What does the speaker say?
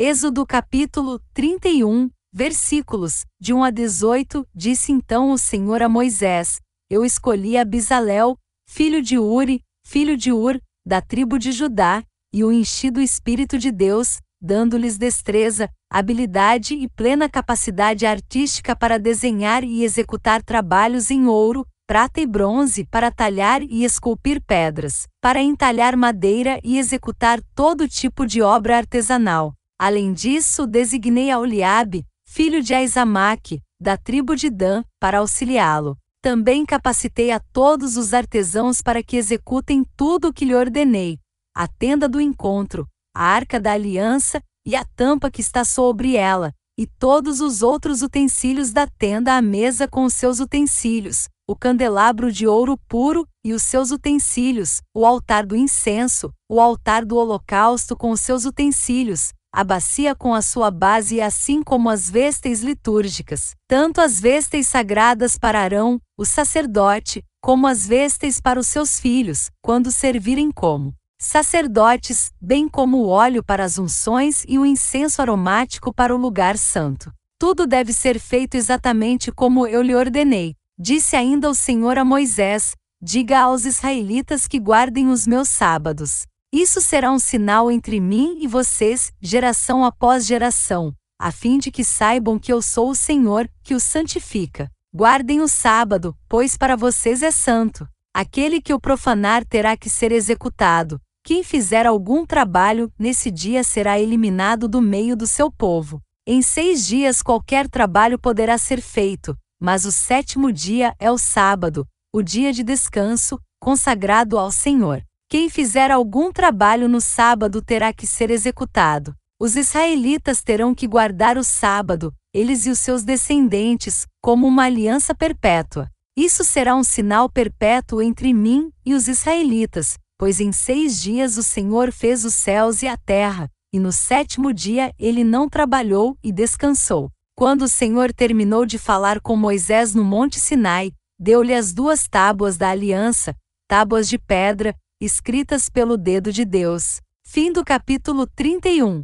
Êxodo capítulo 31, versículos de 1 a 18, disse então o Senhor a Moisés: Eu escolhi Abisalel, filho de Uri, filho de Ur, da tribo de Judá, e o enchi do Espírito de Deus, dando-lhes destreza, habilidade e plena capacidade artística para desenhar e executar trabalhos em ouro, prata e bronze para talhar e esculpir pedras, para entalhar madeira e executar todo tipo de obra artesanal Além disso, designei a Oliabe, filho de Aizamaque, da tribo de Dan, para auxiliá-lo. Também capacitei a todos os artesãos para que executem tudo o que lhe ordenei: a tenda do encontro, a arca da aliança e a tampa que está sobre ela, e todos os outros utensílios da tenda à mesa com os seus utensílios, o candelabro de ouro puro e os seus utensílios, o altar do incenso, o altar do holocausto com os seus utensílios, a bacia com a sua base, é assim como as vestes litúrgicas, tanto as vestes sagradas para Arão, o sacerdote, como as vestes para os seus filhos, quando servirem como sacerdotes, bem como o óleo para as unções e o incenso aromático para o lugar santo. Tudo deve ser feito exatamente como eu lhe ordenei. Disse ainda o Senhor a Moisés: Diga aos israelitas que guardem os meus sábados. Isso será um sinal entre mim e vocês, geração após geração, a fim de que saibam que eu sou o Senhor, que os santifica. Guardem o sábado, pois para vocês é santo. Aquele que o profanar terá que ser executado. Quem fizer algum trabalho, nesse dia será eliminado do meio do seu povo. Em seis dias qualquer trabalho poderá ser feito, mas o sétimo dia é o sábado, o dia de descanso, consagrado ao Senhor. Quem fizer algum trabalho no sábado terá que ser executado. Os israelitas terão que guardar o sábado, eles e os seus descendentes, como uma aliança perpétua. Isso será um sinal perpétuo entre mim e os israelitas, pois em seis dias o Senhor fez os céus e a terra, e no sétimo dia ele não trabalhou e descansou. Quando o Senhor terminou de falar com Moisés no Monte Sinai, deu-lhe as duas tábuas da aliança, tábuas de pedra, escritas pelo dedo de Deus. Fim do capítulo 31.